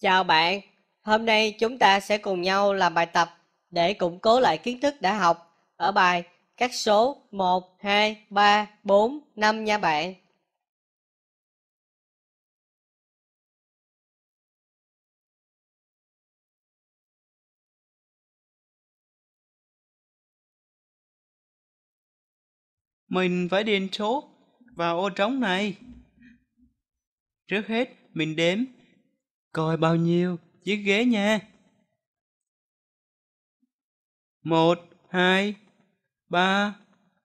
Chào bạn, hôm nay chúng ta sẽ cùng nhau làm bài tập để củng cố lại kiến thức đã học ở bài các số 1, 2, 3, 4, 5 nha bạn. Mình phải điền số vào ô trống này. Trước hết, mình đếm Coi bao nhiêu? Chiếc ghế nha. Một, hai, ba,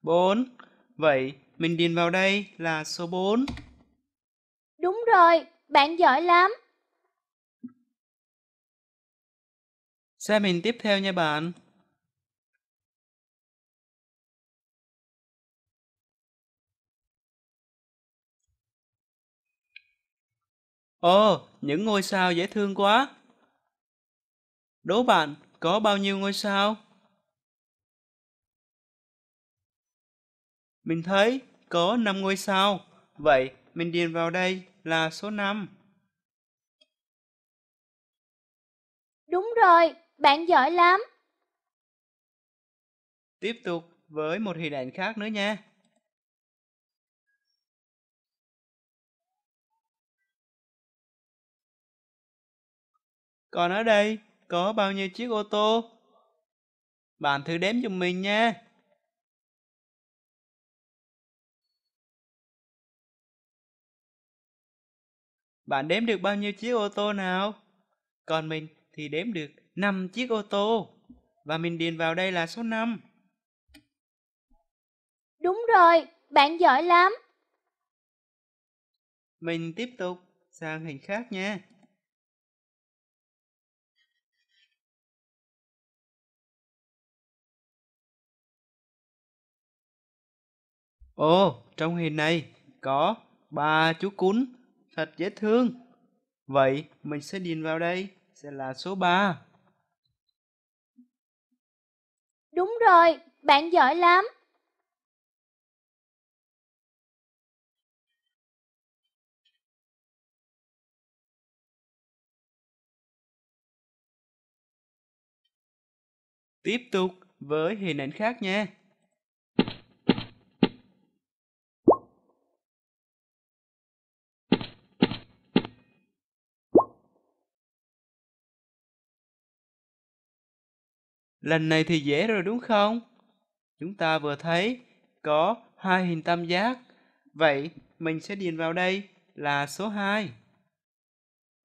bốn. Vậy mình điền vào đây là số bốn. Đúng rồi, bạn giỏi lắm. Xem hình tiếp theo nha bạn. Ồ, những ngôi sao dễ thương quá. Đố bạn, có bao nhiêu ngôi sao? Mình thấy có 5 ngôi sao. Vậy mình điền vào đây là số 5. Đúng rồi, bạn giỏi lắm. Tiếp tục với một hình ảnh khác nữa nha. Còn ở đây có bao nhiêu chiếc ô tô? Bạn thử đếm giùm mình nha. Bạn đếm được bao nhiêu chiếc ô tô nào? Còn mình thì đếm được 5 chiếc ô tô. Và mình điền vào đây là số 5. Đúng rồi, bạn giỏi lắm. Mình tiếp tục sang hình khác nha. Ồ, trong hình này có ba chú cún, thật dễ thương. Vậy mình sẽ điền vào đây, sẽ là số 3. Đúng rồi, bạn giỏi lắm. Tiếp tục với hình ảnh khác nha. Lần này thì dễ rồi đúng không? Chúng ta vừa thấy có hai hình tam giác. Vậy mình sẽ điền vào đây là số 2.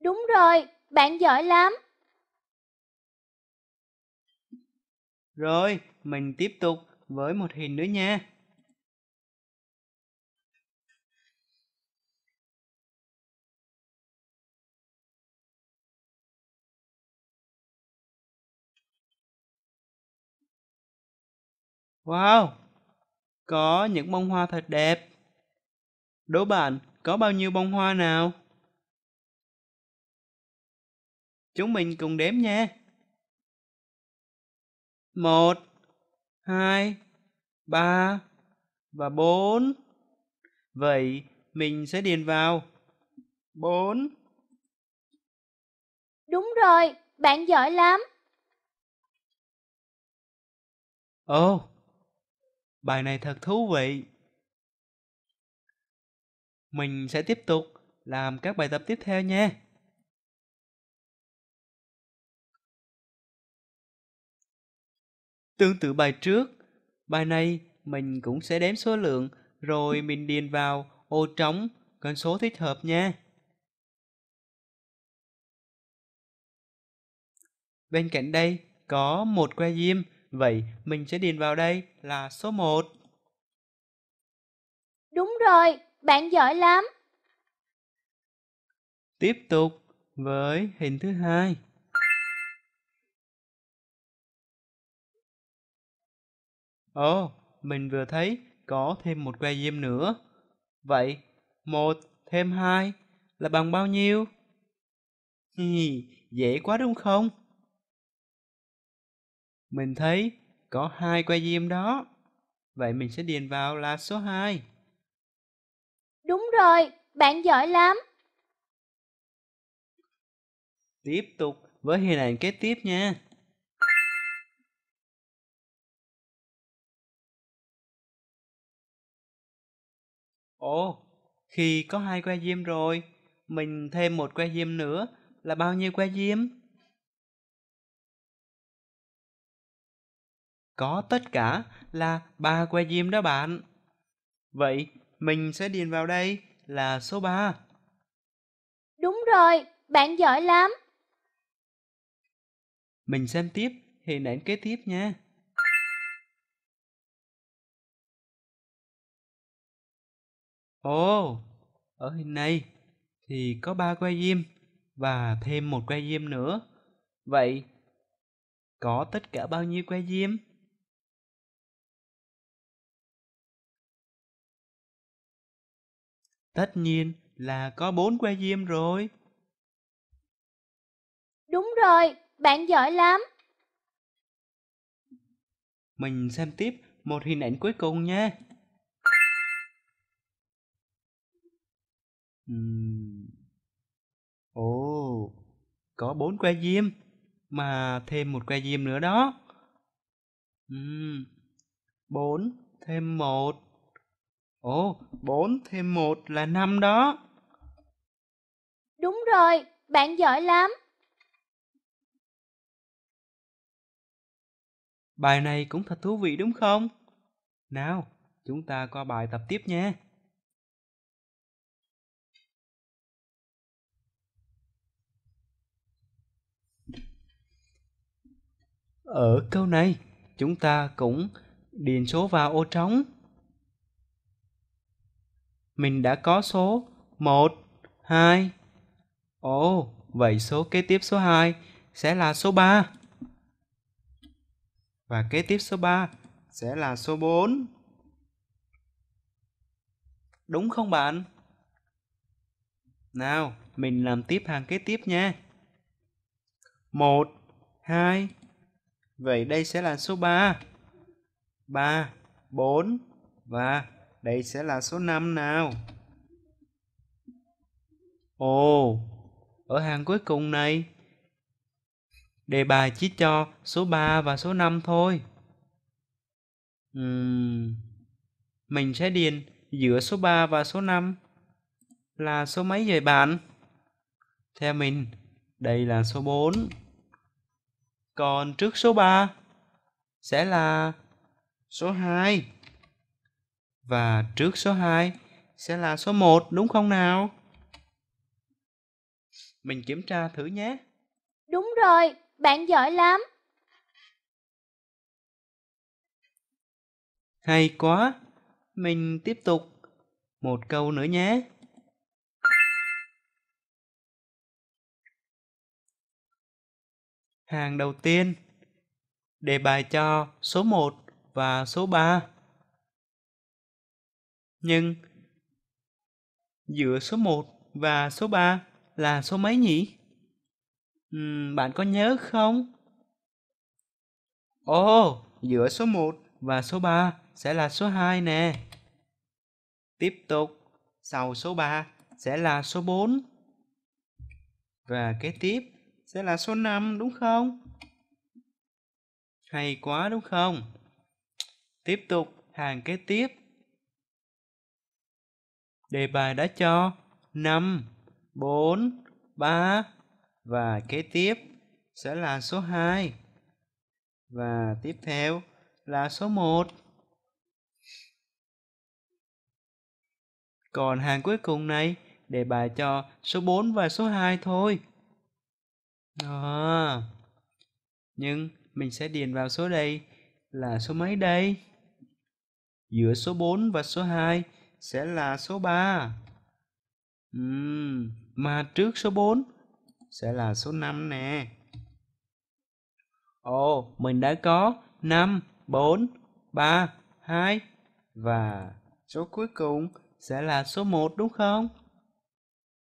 Đúng rồi, bạn giỏi lắm. Rồi, mình tiếp tục với một hình nữa nha. Wow, có những bông hoa thật đẹp. Đố bạn có bao nhiêu bông hoa nào? Chúng mình cùng đếm nha. Một, hai, ba và bốn. Vậy mình sẽ điền vào bốn. Đúng rồi, bạn giỏi lắm. Ồ, oh, bài này thật thú vị. Mình sẽ tiếp tục làm các bài tập tiếp theo nha. Tương tự bài trước, bài này mình cũng sẽ đếm số lượng rồi mình điền vào ô trống con số thích hợp nha. Bên cạnh đây có một que diêm Vậy mình sẽ điền vào đây là số 1. Đúng rồi, bạn giỏi lắm. Tiếp tục với hình thứ hai. Ồ, mình vừa thấy có thêm một que diêm nữa. Vậy, 1 thêm 2 là bằng bao nhiêu? Hì, dễ quá đúng không? Mình thấy có hai que diêm đó. Vậy mình sẽ điền vào là số 2. Đúng rồi, bạn giỏi lắm. Tiếp tục với hình ảnh kế tiếp nha. Ồ, khi có hai que diêm rồi, mình thêm một que diêm nữa là bao nhiêu que diêm? Có tất cả là ba que diêm đó bạn. Vậy mình sẽ điền vào đây là số 3. Đúng rồi, bạn giỏi lắm. Mình xem tiếp hình ảnh kế tiếp nha. Ồ, ở hình này thì có ba que diêm và thêm một que diêm nữa. Vậy có tất cả bao nhiêu que diêm? Tất nhiên là có bốn que diêm rồi. Đúng rồi, bạn giỏi lắm. Mình xem tiếp một hình ảnh cuối cùng nha. Uhm. Ồ, có bốn que diêm mà thêm một que diêm nữa đó. Bốn thêm một. Ồ, 4 thêm 1 là 5 đó. Đúng rồi, bạn giỏi lắm. Bài này cũng thật thú vị đúng không? Nào, chúng ta qua bài tập tiếp nha. Ở câu này, chúng ta cũng điền số vào ô trống mình đã có số 1, 2. Ồ, vậy số kế tiếp số 2 sẽ là số 3. Và kế tiếp số 3 sẽ là số 4. Đúng không bạn? Nào, mình làm tiếp hàng kế tiếp nha. 1, 2. Vậy đây sẽ là số 3. 3, 4 và đây sẽ là số 5 nào. Ồ, ở hàng cuối cùng này. Đề bài chỉ cho số 3 và số 5 thôi. Uhm, mình sẽ điền giữa số 3 và số 5 là số mấy vậy bạn? Theo mình, đây là số 4. Còn trước số 3 sẽ là số 2. Và trước số 2 sẽ là số 1 đúng không nào? Mình kiểm tra thử nhé. Đúng rồi, bạn giỏi lắm. Hay quá. Mình tiếp tục một câu nữa nhé. Hàng đầu tiên, đề bài cho số 1 và số 3 nhưng giữa số 1 và số 3 là số mấy nhỉ? Uhm, bạn có nhớ không? Ồ, oh, giữa số 1 và số 3 sẽ là số 2 nè. Tiếp tục, sau số 3 sẽ là số 4. Và kế tiếp sẽ là số 5 đúng không? Hay quá đúng không? Tiếp tục, hàng kế tiếp đề bài đã cho 5, 4, 3 và kế tiếp sẽ là số 2. Và tiếp theo là số 1. Còn hàng cuối cùng này đề bài cho số 4 và số 2 thôi. À, nhưng mình sẽ điền vào số đây là số mấy đây? Giữa số 4 và số 2 sẽ là số 3. Uhm, mà trước số 4 sẽ là số 5 nè. Ồ, mình đã có 5, 4, 3, 2 và số cuối cùng sẽ là số 1 đúng không?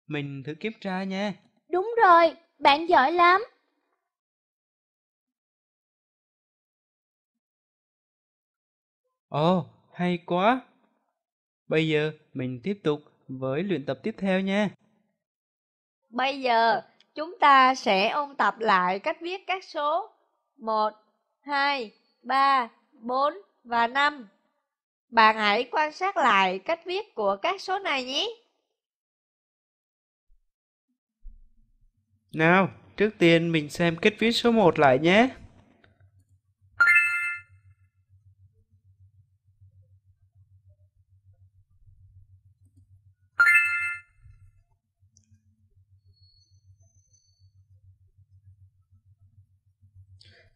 Mình thử kiểm tra nha. Đúng rồi, bạn giỏi lắm. Ồ, hay quá. Bây giờ mình tiếp tục với luyện tập tiếp theo nha. Bây giờ chúng ta sẽ ôn tập lại cách viết các số 1, 2, 3, 4 và 5. Bạn hãy quan sát lại cách viết của các số này nhé. Nào, trước tiên mình xem cách viết số 1 lại nhé.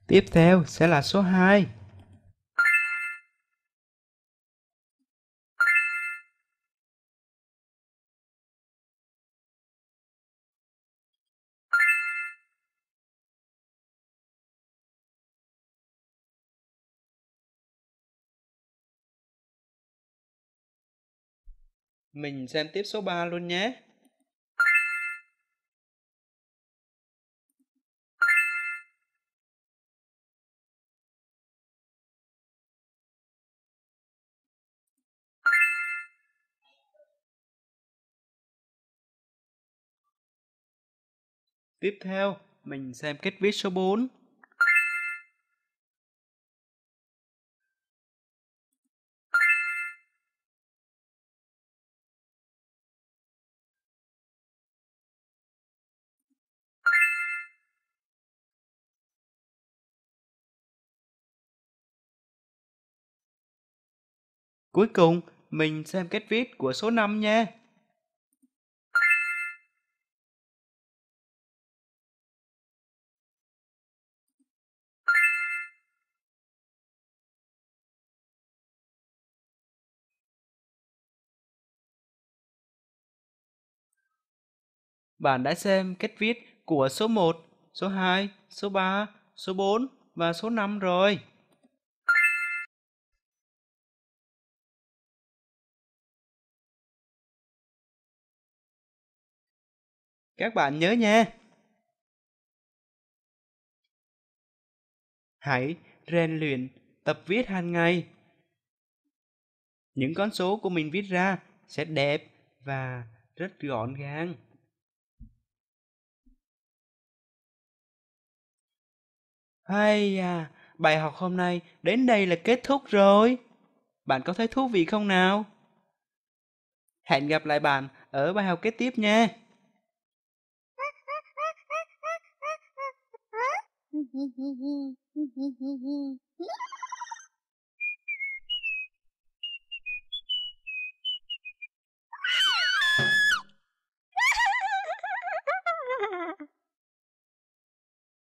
Tiếp theo sẽ là số 2. Mình xem tiếp số 3 luôn nhé. Tiếp theo, mình xem kết viết số 4. Cuối cùng, mình xem kết viết của số 5 nha. Bạn đã xem cách viết của số 1, số 2, số 3, số 4 và số 5 rồi. Các bạn nhớ nha. Hãy rèn luyện tập viết hàng ngày. Những con số của mình viết ra sẽ đẹp và rất gọn gàng. Hay à, bài học hôm nay đến đây là kết thúc rồi. Bạn có thấy thú vị không nào? Hẹn gặp lại bạn ở bài học kế tiếp nha.